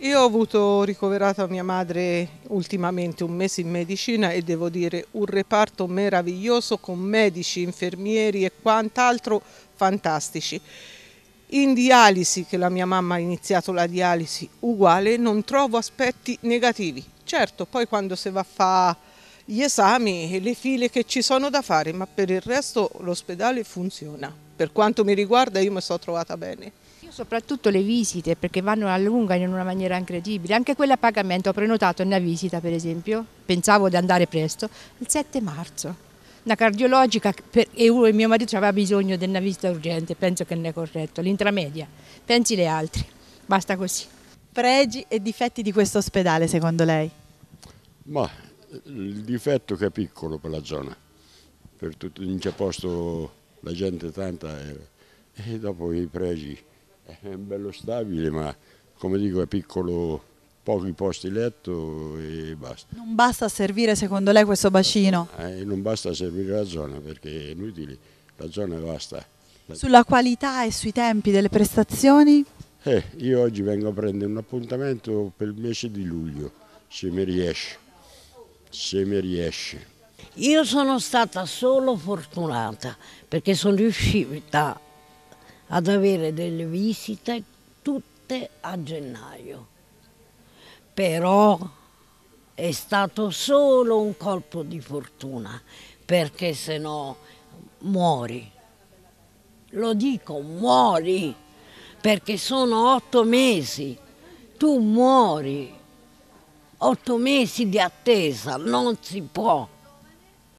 Io ho avuto ricoverata mia madre ultimamente un mese in medicina e devo dire un reparto meraviglioso con medici, infermieri e quant'altro fantastici. In dialisi, che la mia mamma ha iniziato la dialisi uguale, non trovo aspetti negativi. Certo, poi quando si va a fare gli esami e le file che ci sono da fare, ma per il resto l'ospedale funziona. Per quanto mi riguarda io mi sono trovata bene. Soprattutto le visite, perché vanno a lunga in una maniera incredibile. Anche quella a pagamento, ho prenotato una visita per esempio, pensavo di andare presto, il 7 marzo. Una cardiologica per, e mio marito aveva bisogno di una visita urgente, penso che non è corretto, l'intramedia. Pensi le altre, basta così. Pregi e difetti di questo ospedale secondo lei? Ma il difetto che è piccolo per la zona, per tutto, non c'è posto la gente tanta e, e dopo i pregi eh, è un bello stabile, ma come dico è piccolo, pochi posti letto e basta. Non basta servire secondo lei questo bacino? Eh, non basta servire la zona perché è inutile, la zona è vasta. Sulla qualità e sui tempi delle prestazioni? Eh, io oggi vengo a prendere un appuntamento per il mese di luglio, se mi riesce, se mi riesce. Io sono stata solo fortunata perché sono riuscita ad avere delle visite tutte a gennaio. Però è stato solo un colpo di fortuna, perché se no muori. Lo dico, muori, perché sono otto mesi. Tu muori. Otto mesi di attesa, non si può.